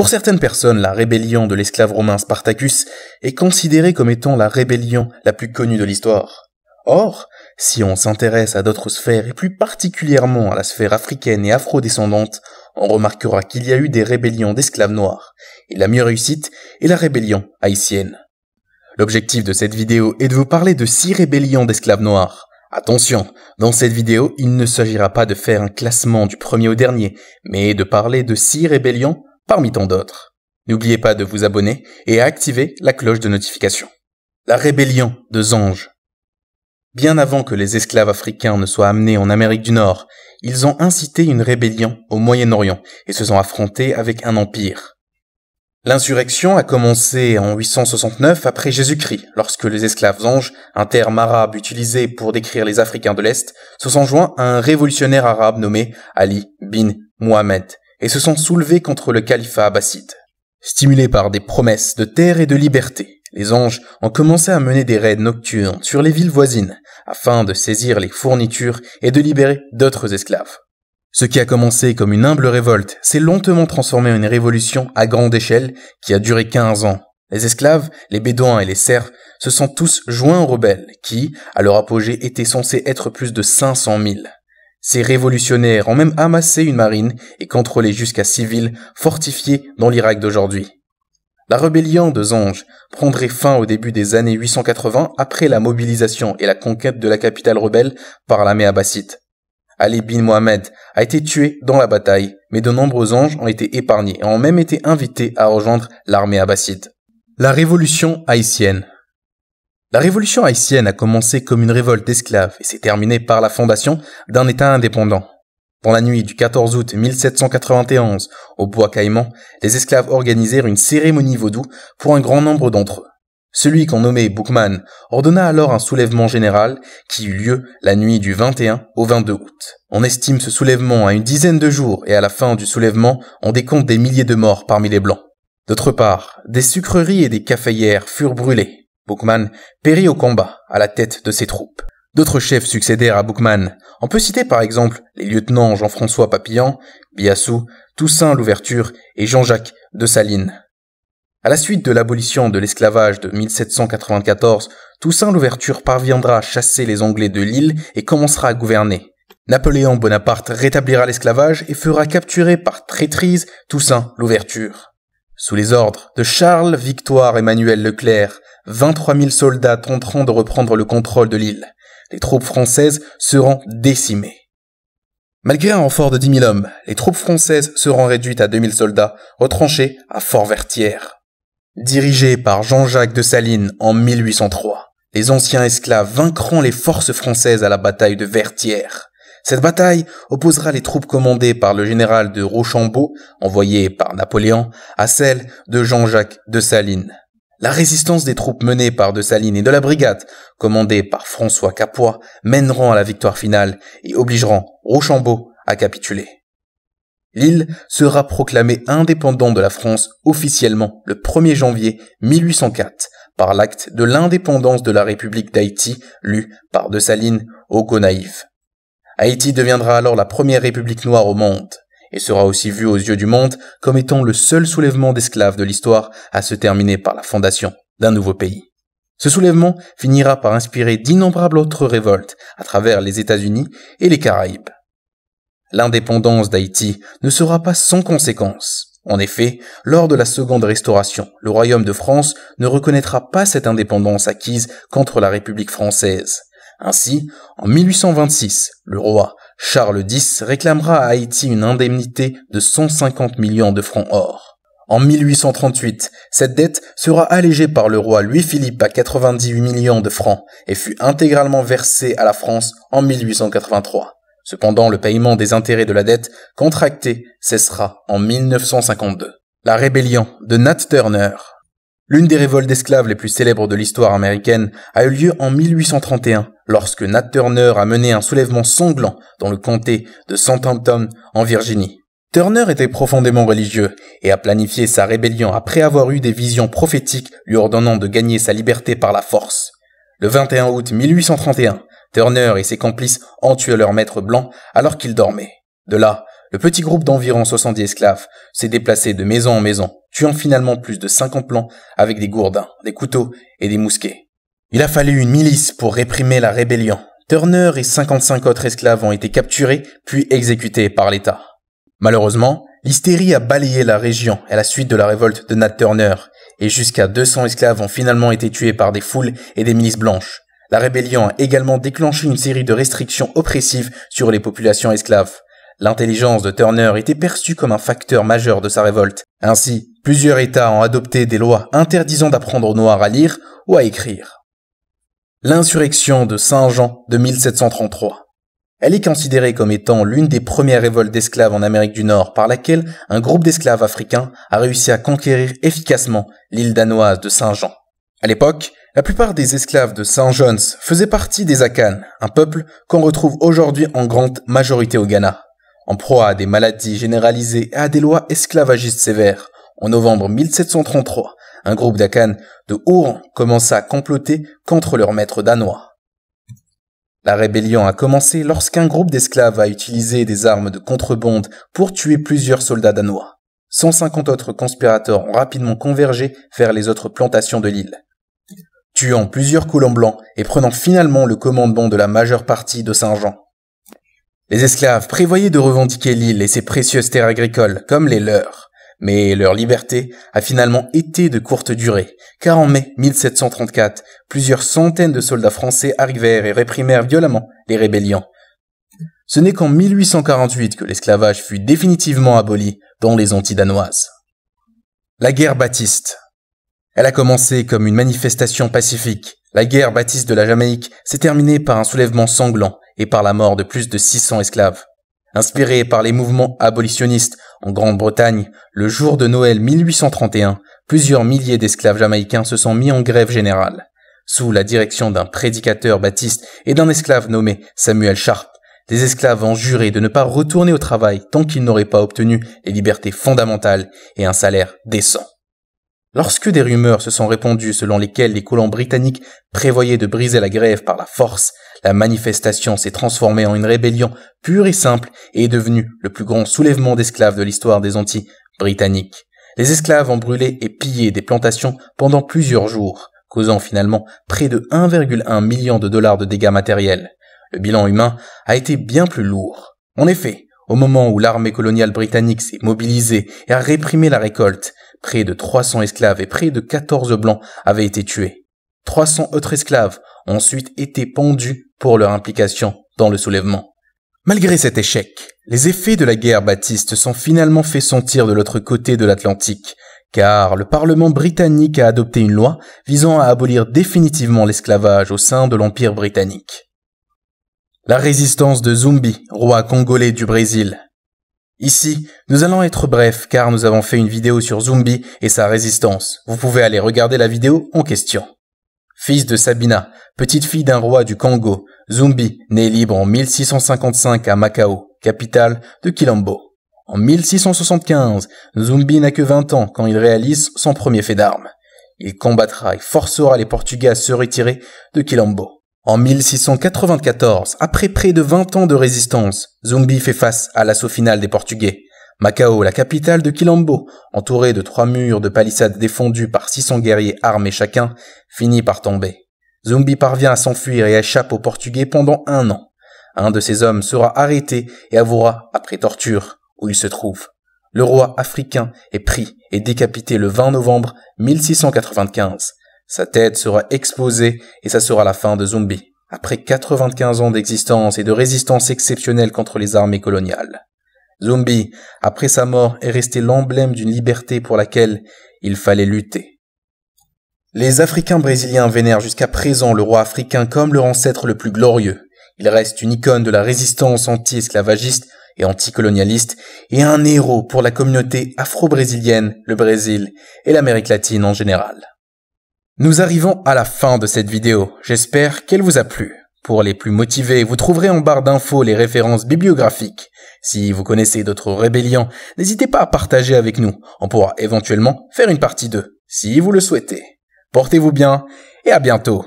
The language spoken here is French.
Pour certaines personnes, la rébellion de l'esclave romain Spartacus est considérée comme étant la rébellion la plus connue de l'histoire. Or, si on s'intéresse à d'autres sphères et plus particulièrement à la sphère africaine et afro-descendante, on remarquera qu'il y a eu des rébellions d'esclaves noirs, et la mieux réussite est la rébellion haïtienne. L'objectif de cette vidéo est de vous parler de six rébellions d'esclaves noirs. Attention, dans cette vidéo, il ne s'agira pas de faire un classement du premier au dernier, mais de parler de six rébellions parmi tant d'autres. N'oubliez pas de vous abonner et à activer la cloche de notification. La rébellion de Zange. Bien avant que les esclaves africains ne soient amenés en Amérique du Nord, ils ont incité une rébellion au Moyen-Orient et se sont affrontés avec un empire. L'insurrection a commencé en 869 après Jésus-Christ, lorsque les esclaves anges, un terme arabe utilisé pour décrire les Africains de l'Est, se sont joints à un révolutionnaire arabe nommé Ali bin Mohamed, et se sont soulevés contre le califat abbasside. Stimulés par des promesses de terre et de liberté, les anges ont commencé à mener des raids nocturnes sur les villes voisines afin de saisir les fournitures et de libérer d'autres esclaves. Ce qui a commencé comme une humble révolte s'est lentement transformé en une révolution à grande échelle qui a duré 15 ans. Les esclaves, les bédouins et les serfs se sont tous joints aux rebelles qui, à leur apogée, étaient censés être plus de 500 000. Ces révolutionnaires ont même amassé une marine et contrôlé jusqu'à six villes fortifiées dans l'Irak d'aujourd'hui. La rébellion de Anges prendrait fin au début des années 880 après la mobilisation et la conquête de la capitale rebelle par l'armée abbassite. Ali bin Mohamed a été tué dans la bataille, mais de nombreux anges ont été épargnés et ont même été invités à rejoindre l'armée abbasside. La révolution haïtienne la révolution haïtienne a commencé comme une révolte d'esclaves et s'est terminée par la fondation d'un État indépendant. Dans la nuit du 14 août 1791 au Bois Caïman, les esclaves organisèrent une cérémonie vaudou pour un grand nombre d'entre eux. Celui qu'on nommait Boukman ordonna alors un soulèvement général qui eut lieu la nuit du 21 au 22 août. On estime ce soulèvement à une dizaine de jours et à la fin du soulèvement, on décompte des milliers de morts parmi les Blancs. D'autre part, des sucreries et des caféières furent brûlées Bookman périt au combat à la tête de ses troupes. D'autres chefs succédèrent à Bookman. On peut citer par exemple les lieutenants Jean-François Papillon, Biassou, Toussaint Louverture et Jean-Jacques de Salines. À la suite de l'abolition de l'esclavage de 1794, Toussaint Louverture parviendra à chasser les Anglais de l'île et commencera à gouverner. Napoléon Bonaparte rétablira l'esclavage et fera capturer par traîtrise Toussaint Louverture. Sous les ordres de Charles Victoire Emmanuel Leclerc, 23 000 soldats tenteront de reprendre le contrôle de l'île. Les troupes françaises seront décimées. Malgré un renfort de 10 000 hommes, les troupes françaises seront réduites à 2 000 soldats, retranchées à Fort-Vertière. Dirigées par Jean-Jacques de Salines en 1803, les anciens esclaves vaincront les forces françaises à la bataille de Vertières. Cette bataille opposera les troupes commandées par le général de Rochambeau, envoyé par Napoléon, à celles de Jean-Jacques de Salines. La résistance des troupes menées par de Salines et de la brigade, commandée par François Capois, mèneront à la victoire finale et obligeront Rochambeau à capituler. L'île sera proclamée indépendante de la France officiellement le 1er janvier 1804 par l'acte de l'indépendance de la République d'Haïti lu par de Salines au Gonaïf. Haïti deviendra alors la première république noire au monde et sera aussi vue aux yeux du monde comme étant le seul soulèvement d'esclaves de l'histoire à se terminer par la fondation d'un nouveau pays. Ce soulèvement finira par inspirer d'innombrables autres révoltes à travers les États-Unis et les Caraïbes. L'indépendance d'Haïti ne sera pas sans conséquences. En effet, lors de la seconde restauration, le royaume de France ne reconnaîtra pas cette indépendance acquise contre la République française. Ainsi, en 1826, le roi Charles X réclamera à Haïti une indemnité de 150 millions de francs or. En 1838, cette dette sera allégée par le roi Louis-Philippe à 98 millions de francs et fut intégralement versée à la France en 1883. Cependant, le paiement des intérêts de la dette contractée cessera en 1952. La rébellion de Nat Turner L'une des révoltes d'esclaves les plus célèbres de l'histoire américaine a eu lieu en 1831, lorsque Nat Turner a mené un soulèvement sanglant dans le comté de Southampton, en Virginie. Turner était profondément religieux et a planifié sa rébellion après avoir eu des visions prophétiques lui ordonnant de gagner sa liberté par la force. Le 21 août 1831, Turner et ses complices ont tué leur maître blanc alors qu'il dormait. De là, le petit groupe d'environ 70 esclaves s'est déplacé de maison en maison, tuant finalement plus de 50 plans avec des gourdins, des couteaux et des mousquets. Il a fallu une milice pour réprimer la rébellion. Turner et 55 autres esclaves ont été capturés puis exécutés par l'État. Malheureusement, l'hystérie a balayé la région à la suite de la révolte de Nat Turner, et jusqu'à 200 esclaves ont finalement été tués par des foules et des milices blanches. La rébellion a également déclenché une série de restrictions oppressives sur les populations esclaves, L'intelligence de Turner était perçue comme un facteur majeur de sa révolte. Ainsi, plusieurs États ont adopté des lois interdisant d'apprendre aux Noirs à lire ou à écrire. L'insurrection de Saint-Jean de 1733. Elle est considérée comme étant l'une des premières révoltes d'esclaves en Amérique du Nord par laquelle un groupe d'esclaves africains a réussi à conquérir efficacement l'île danoise de Saint-Jean. À l'époque, la plupart des esclaves de Saint John's faisaient partie des Akan, un peuple qu'on retrouve aujourd'hui en grande majorité au Ghana. En proie à des maladies généralisées et à des lois esclavagistes sévères, en novembre 1733, un groupe d'Akan de haut commença à comploter contre leur maître danois. La rébellion a commencé lorsqu'un groupe d'esclaves a utilisé des armes de contrebande pour tuer plusieurs soldats danois. 150 autres conspirateurs ont rapidement convergé vers les autres plantations de l'île. Tuant plusieurs colons blancs et prenant finalement le commandement de la majeure partie de Saint-Jean. Les esclaves prévoyaient de revendiquer l'île et ses précieuses terres agricoles comme les leurs, mais leur liberté a finalement été de courte durée, car en mai 1734, plusieurs centaines de soldats français arrivèrent et réprimèrent violemment les rébellions. Ce n'est qu'en 1848 que l'esclavage fut définitivement aboli dans les Antilles danoises. La guerre baptiste. Elle a commencé comme une manifestation pacifique. La guerre baptiste de la Jamaïque s'est terminée par un soulèvement sanglant et par la mort de plus de 600 esclaves. Inspirés par les mouvements abolitionnistes en Grande-Bretagne, le jour de Noël 1831, plusieurs milliers d'esclaves jamaïcains se sont mis en grève générale. Sous la direction d'un prédicateur baptiste et d'un esclave nommé Samuel Sharp, des esclaves ont juré de ne pas retourner au travail tant qu'ils n'auraient pas obtenu les libertés fondamentales et un salaire décent. Lorsque des rumeurs se sont répandues selon lesquelles les colons britanniques prévoyaient de briser la grève par la force, la manifestation s'est transformée en une rébellion pure et simple et est devenue le plus grand soulèvement d'esclaves de l'histoire des Antilles britanniques. Les esclaves ont brûlé et pillé des plantations pendant plusieurs jours, causant finalement près de 1,1 million de dollars de dégâts matériels. Le bilan humain a été bien plus lourd. En effet, au moment où l'armée coloniale britannique s'est mobilisée et a réprimé la récolte, près de 300 esclaves et près de 14 blancs avaient été tués. 300 autres esclaves ont ensuite été pendus pour leur implication dans le soulèvement. Malgré cet échec, les effets de la guerre baptiste sont finalement fait sentir de l'autre côté de l'Atlantique, car le Parlement britannique a adopté une loi visant à abolir définitivement l'esclavage au sein de l'Empire britannique. La résistance de Zumbi, roi congolais du Brésil. Ici, nous allons être brefs car nous avons fait une vidéo sur Zumbi et sa résistance. Vous pouvez aller regarder la vidéo en question fils de Sabina, petite fille d'un roi du Congo, Zumbi, né libre en 1655 à Macao, capitale de Quilombo. En 1675, Zumbi n'a que 20 ans quand il réalise son premier fait d'armes. Il combattra et forcera les Portugais à se retirer de Quilombo. En 1694, après près de 20 ans de résistance, Zumbi fait face à l'assaut final des Portugais. Macao, la capitale de Quilombo, entourée de trois murs de palissades défendus par 600 guerriers armés chacun, finit par tomber. Zumbi parvient à s'enfuir et échappe aux Portugais pendant un an. Un de ses hommes sera arrêté et avouera, après torture, où il se trouve. Le roi africain est pris et décapité le 20 novembre 1695. Sa tête sera exposée et ça sera la fin de Zumbi, après 95 ans d'existence et de résistance exceptionnelle contre les armées coloniales. Zumbi, après sa mort, est resté l'emblème d'une liberté pour laquelle il fallait lutter. Les Africains brésiliens vénèrent jusqu'à présent le roi africain comme leur ancêtre le plus glorieux. Il reste une icône de la résistance anti-esclavagiste et anticolonialiste et un héros pour la communauté afro-brésilienne, le Brésil et l'Amérique latine en général. Nous arrivons à la fin de cette vidéo, j'espère qu'elle vous a plu. Pour les plus motivés, vous trouverez en barre d'infos les références bibliographiques. Si vous connaissez d'autres rébellions, n'hésitez pas à partager avec nous. On pourra éventuellement faire une partie 2, si vous le souhaitez. Portez-vous bien et à bientôt.